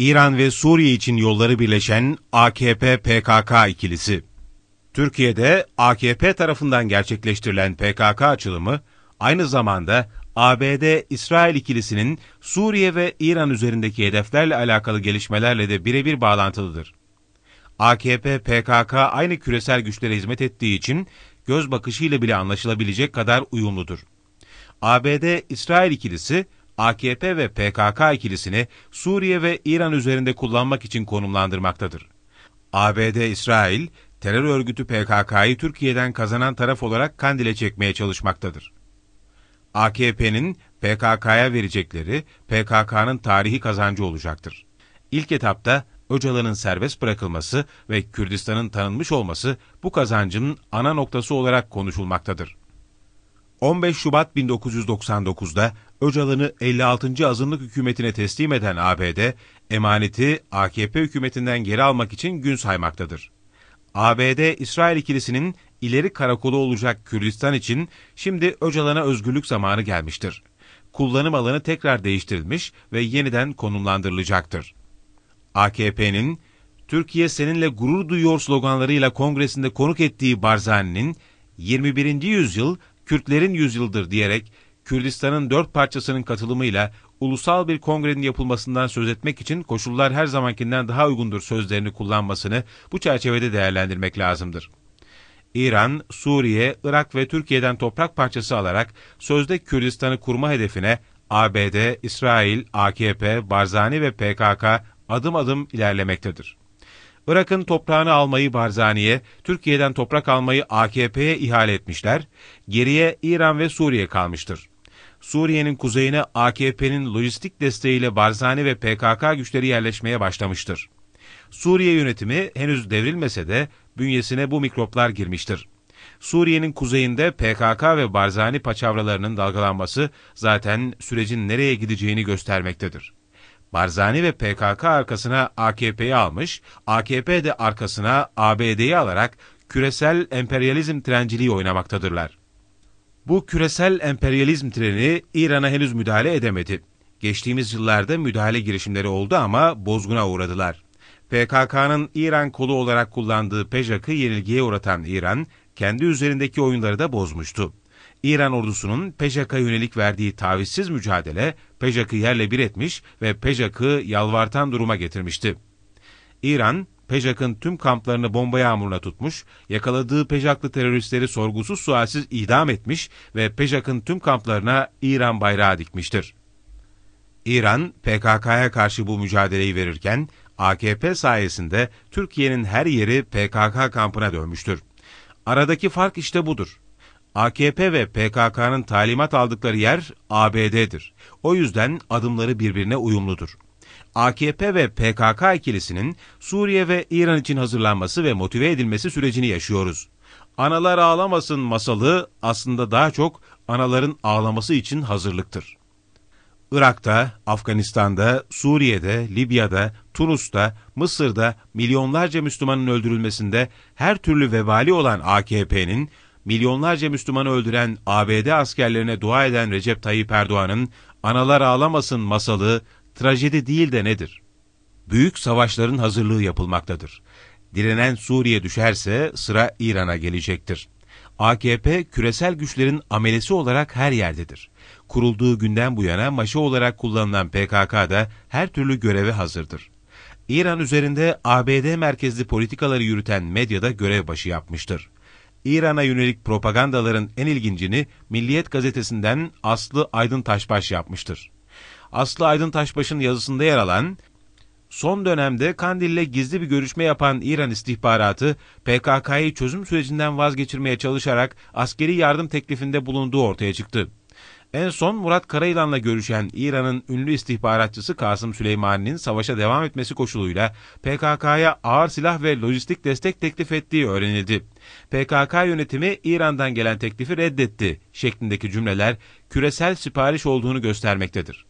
İran ve Suriye için yolları birleşen AKP-PKK ikilisi. Türkiye'de AKP tarafından gerçekleştirilen PKK açılımı aynı zamanda ABD-İsrail ikilisinin Suriye ve İran üzerindeki hedeflerle alakalı gelişmelerle de birebir bağlantılıdır. AKP-PKK aynı küresel güçlere hizmet ettiği için göz bakışıyla bile anlaşılabilecek kadar uyumludur. ABD-İsrail ikilisi AKP ve PKK ikilisini Suriye ve İran üzerinde kullanmak için konumlandırmaktadır. ABD-İsrail, terör örgütü PKK'yı Türkiye'den kazanan taraf olarak Kandil'e çekmeye çalışmaktadır. AKP'nin PKK'ya verecekleri PKK'nın tarihi kazancı olacaktır. İlk etapta Öcalan'ın serbest bırakılması ve Kürdistan'ın tanınmış olması bu kazancın ana noktası olarak konuşulmaktadır. 15 Şubat 1999'da Öcalan'ı 56. azınlık hükümetine teslim eden ABD, emaneti AKP hükümetinden geri almak için gün saymaktadır. ABD, İsrail ikilisinin ileri karakolu olacak Kürdistan için şimdi Öcalan'a özgürlük zamanı gelmiştir. Kullanım alanı tekrar değiştirilmiş ve yeniden konumlandırılacaktır. AKP'nin Türkiye seninle gurur duyuyor sloganlarıyla kongresinde konuk ettiği Barzani'nin 21. yüzyıl Kürtlerin yüzyıldır diyerek Kürdistan'ın dört parçasının katılımıyla ulusal bir kongrenin yapılmasından söz etmek için koşullar her zamankinden daha uygundur sözlerini kullanmasını bu çerçevede değerlendirmek lazımdır. İran, Suriye, Irak ve Türkiye'den toprak parçası alarak sözde Kürdistan'ı kurma hedefine ABD, İsrail, AKP, Barzani ve PKK adım adım ilerlemektedir. Irak'ın toprağını almayı Barzani'ye, Türkiye'den toprak almayı AKP'ye ihale etmişler, geriye İran ve Suriye kalmıştır. Suriye'nin kuzeyine AKP'nin lojistik desteğiyle Barzani ve PKK güçleri yerleşmeye başlamıştır. Suriye yönetimi henüz devrilmese de bünyesine bu mikroplar girmiştir. Suriye'nin kuzeyinde PKK ve Barzani paçavralarının dalgalanması zaten sürecin nereye gideceğini göstermektedir. Barzani ve PKK arkasına AKP'yi almış, AKP de arkasına ABD'yi alarak küresel emperyalizm trenciliği oynamaktadırlar. Bu küresel emperyalizm treni İran'a henüz müdahale edemedi. Geçtiğimiz yıllarda müdahale girişimleri oldu ama bozguna uğradılar. PKK'nın İran kolu olarak kullandığı PEJAK'ı yenilgiye uğratan İran, kendi üzerindeki oyunları da bozmuştu. İran ordusunun Pejaka yönelik verdiği tavizsiz mücadele PJK'ı yerle bir etmiş ve PJK'ı yalvartan duruma getirmişti. İran, PJK'ın tüm kamplarını bomba yağmuruna tutmuş, yakaladığı Pejaklı teröristleri sorgusuz sualsiz idam etmiş ve PJK'ın tüm kamplarına İran bayrağı dikmiştir. İran, PKK'ya karşı bu mücadeleyi verirken, AKP sayesinde Türkiye'nin her yeri PKK kampına dönmüştür. Aradaki fark işte budur. AKP ve PKK'nın talimat aldıkları yer ABD'dir. O yüzden adımları birbirine uyumludur. AKP ve PKK ikilisinin Suriye ve İran için hazırlanması ve motive edilmesi sürecini yaşıyoruz. Analar ağlamasın masalı aslında daha çok anaların ağlaması için hazırlıktır. Irak'ta, Afganistan'da, Suriye'de, Libya'da, Tunus'ta, Mısır'da milyonlarca Müslümanın öldürülmesinde her türlü vebali olan AKP'nin milyonlarca Müslümanı öldüren ABD askerlerine dua eden Recep Tayyip Erdoğan'ın analar ağlamasın masalı trajedi değil de nedir? Büyük savaşların hazırlığı yapılmaktadır. Direnen Suriye düşerse sıra İran'a gelecektir. AKP küresel güçlerin amelesi olarak her yerdedir. Kurulduğu günden bu yana maşa olarak kullanılan PKK da her türlü göreve hazırdır. İran üzerinde ABD merkezli politikaları yürüten medyada görev başı yapmıştır. İran'a yönelik propagandaların en ilgincini Milliyet gazetesinden Aslı Aydın Taşbaş yapmıştır. Aslı Aydın Taşbaş'ın yazısında yer alan son dönemde Kandil'le gizli bir görüşme yapan İran istihbaratı PKK'yı çözüm sürecinden vazgeçirmeye çalışarak askeri yardım teklifinde bulunduğu ortaya çıktı. En son Murat Karayılan'la görüşen İran'ın ünlü istihbaratçısı Kasım Süleymani'nin savaşa devam etmesi koşuluyla PKK'ya ağır silah ve lojistik destek teklif ettiği öğrenildi. PKK yönetimi İran'dan gelen teklifi reddetti şeklindeki cümleler küresel sipariş olduğunu göstermektedir.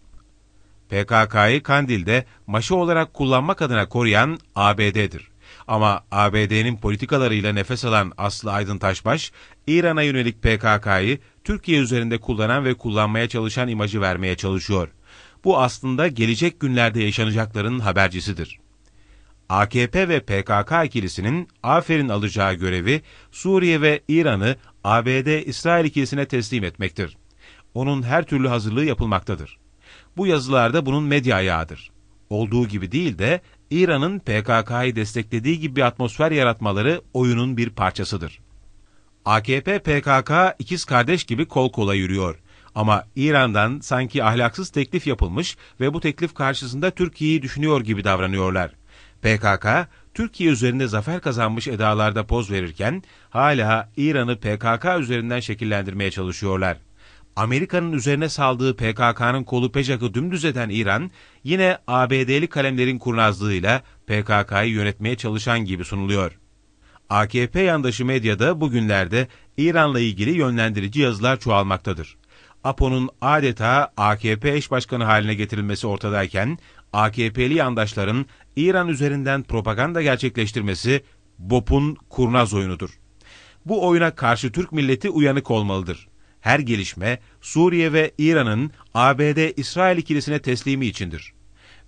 PKK'yı Kandil'de maşa olarak kullanmak adına koruyan ABD'dir. Ama ABD'nin politikalarıyla nefes alan Aslı Aydın Taşbaş, İran'a yönelik PKK'yı Türkiye üzerinde kullanan ve kullanmaya çalışan imajı vermeye çalışıyor. Bu aslında gelecek günlerde yaşanacakların habercisidir. AKP ve PKK ikilisinin aferin alacağı görevi Suriye ve İran'ı ABD-İsrail ikilisine teslim etmektir. Onun her türlü hazırlığı yapılmaktadır. Bu yazılarda bunun medya ayağıdır olduğu gibi değil de İran'ın PKK'yı desteklediği gibi bir atmosfer yaratmaları oyunun bir parçasıdır. AKP PKK ikiz kardeş gibi kol kola yürüyor. Ama İran'dan sanki ahlaksız teklif yapılmış ve bu teklif karşısında Türkiye'yi düşünüyor gibi davranıyorlar. PKK, Türkiye üzerinde zafer kazanmış edalarda poz verirken hala İran'ı PKK üzerinden şekillendirmeye çalışıyorlar. Amerika'nın üzerine saldığı PKK'nın kolu Pejak'ı dümdüz eden İran, yine ABD'li kalemlerin kurnazlığıyla PKK'yı yönetmeye çalışan gibi sunuluyor. AKP yandaşı medyada bugünlerde İran'la ilgili yönlendirici yazılar çoğalmaktadır. APO'nun adeta AKP eş başkanı haline getirilmesi ortadayken, AKP'li yandaşların İran üzerinden propaganda gerçekleştirmesi BOP'un kurnaz oyunudur. Bu oyuna karşı Türk milleti uyanık olmalıdır her gelişme Suriye ve İran'ın ABD-İsrail ikilisine teslimi içindir.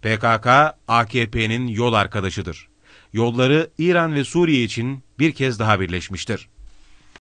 PKK, AKP'nin yol arkadaşıdır. Yolları İran ve Suriye için bir kez daha birleşmiştir.